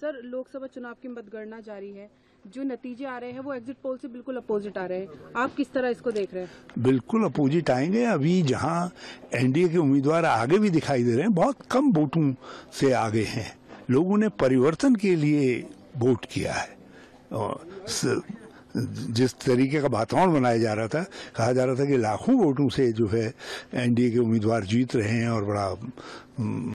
sir Lok Sabha चुनाव की मतगणना जारी है जो नतीजे आ रहे हैं वो एग्जिट पोल से बिल्कुल अपोजिट आ रहे हैं आप किस तरह इसको देख रहे हैं बिल्कुल अपोजिट आएंगे अभी जहां एनडीए के उम्मीदवार आगे भी दिखाई दे रहे हैं बहुत कम वोटों से आगे हैं लोगों ने परिवर्तन के लिए वोट किया है और जिस तरीके का वातावरण बनाया जा रहा था कहा जा रहा था कि लाखों वोटों से जो है एनडीए के उम्मीदवार जीत रहे हैं और बड़ा